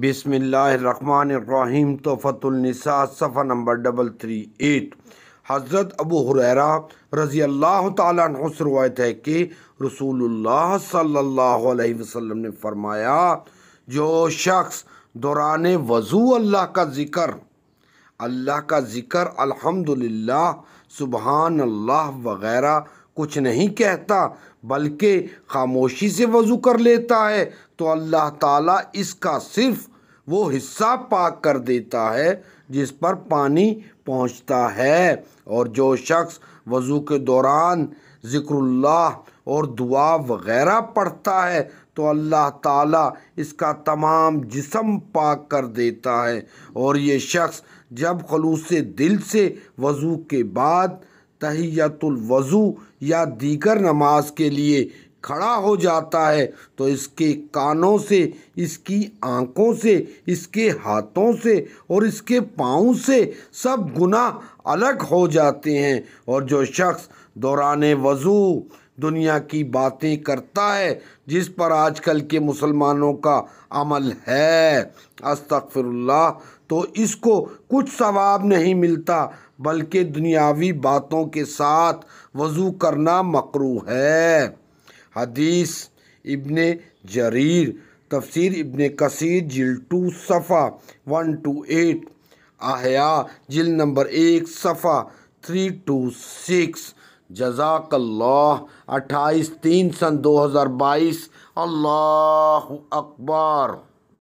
बिसमीम तोफ़तुलनसा सफ़ा number double three eight हज़रत अबू हुररा रज़ी अल्लाह तु से है कि रसूलुल्लाह सल्लल्लाहु अलैहि वसल्लम ने फरमाया जो शख्स दौरान वज़ू अल्लाह का ज़िक्र अल्लाह का ज़िक्र अल्हम्दुलिल्लाह सुबहान अल्लाह वग़ैरह कुछ नहीं कहता बल्कि खामोशी से वज़ू कर लेता है तो अल्लाह ताला इसका सिर्फ वो हिस्सा पाक कर देता है जिस पर पानी पहुंचता है और जो शख्स वज़ू के दौरान ज़िक्रुल्लाह और दुआ वगैरह पढ़ता है तो अल्लाह ताला इसका तमाम जिसम पाक कर देता है और ये शख्स जब खलूस दिल से वज़ू के बाद तहियतुल वज़ू या दीगर नमाज के लिए खड़ा हो जाता है तो इसके कानों से इसकी आँखों से इसके हाथों से और इसके पाँव से सब गुनाह अलग हो जाते हैं और जो शख्स दौरान वज़ू दुनिया की बातें करता है जिस पर आजकल के मुसलमानों का अमल है अस्तफ़रल्ला तो इसको कुछ सवाब नहीं मिलता बल्कि दुनियावी बातों के साथ वज़ू करना मकरू है हदीस इबन जरीर तफसीर इबन कसीर जिल टू सफ़ा वन टू एट आहया जिल नंबर एक सफ़ा थ्री टू सिक्स अल्लाह अट्ठाईस तीन सन दो हज़ार बाईस अल्लाह अकबर